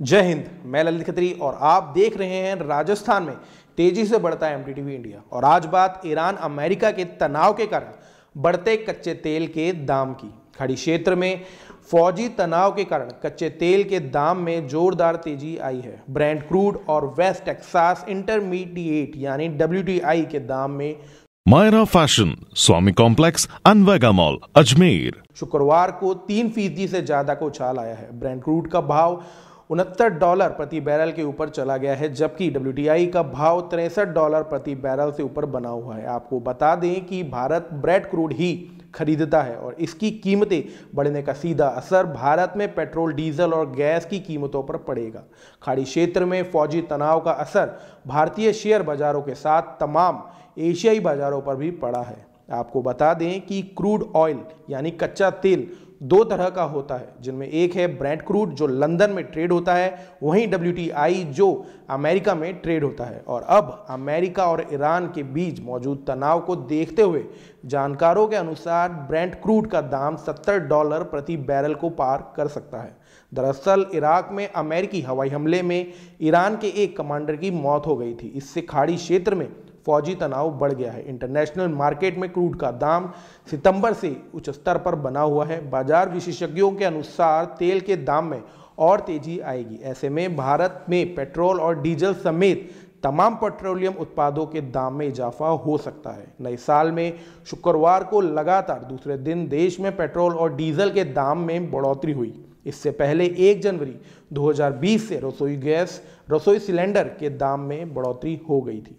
जय हिंद मैं ललित खत्री और आप देख रहे हैं राजस्थान में तेजी से बढ़ता है एम इंडिया और आज बात ईरान अमेरिका के तनाव के कारण बढ़ते कच्चे तेल के दाम की खड़ी क्षेत्र में फौजी तनाव के कारण कच्चे तेल के दाम में जोरदार तेजी आई है ब्रांड क्रूड और वेस्ट टेक्सास इंटरमीडिएट यानी डब्ल्यू के दाम में मायरा फैशन स्वामी कॉम्प्लेक्स अनवेगा मॉल अजमेर शुक्रवार को तीन फीसदी से ज्यादा को उछाल आया है ब्रांड क्रूड का भाव उनहत्तर डॉलर प्रति बैरल के ऊपर चला गया है जबकि डब्ल्यू का भाव तिरसठ डॉलर प्रति बैरल से ऊपर बना हुआ है आपको बता दें कि भारत ब्रेड क्रूड ही खरीदता है और इसकी कीमतें बढ़ने का सीधा असर भारत में पेट्रोल डीजल और गैस की कीमतों पर पड़ेगा खाड़ी क्षेत्र में फौजी तनाव का असर भारतीय शेयर बाजारों के साथ तमाम एशियाई बाजारों पर भी पड़ा है आपको बता दें कि क्रूड ऑयल यानी कच्चा तेल दो तरह का होता है जिनमें एक है ब्रांड क्रूड जो लंदन में ट्रेड होता है वहीं डब्ल्यू जो अमेरिका में ट्रेड होता है और अब अमेरिका और ईरान के बीच मौजूद तनाव को देखते हुए जानकारों के अनुसार ब्रांड क्रूड का दाम 70 डॉलर प्रति बैरल को पार कर सकता है दरअसल इराक में अमेरिकी हवाई हमले में ईरान के एक कमांडर की मौत हो गई थी इससे खाड़ी क्षेत्र में फौजी तनाव बढ़ गया है इंटरनेशनल मार्केट में क्रूड का दाम सितंबर से उच्च स्तर पर बना हुआ है बाजार विशेषज्ञों के अनुसार तेल के दाम में और तेजी आएगी ऐसे में भारत में पेट्रोल और डीजल समेत तमाम पेट्रोलियम उत्पादों के दाम में इजाफा हो सकता है नए साल में शुक्रवार को लगातार दूसरे दिन देश में पेट्रोल और डीजल के दाम में बढ़ोतरी हुई इससे पहले 1 जनवरी 2020 से रसोई गैस रसोई सिलेंडर के दाम में बढ़ोतरी हो गई थी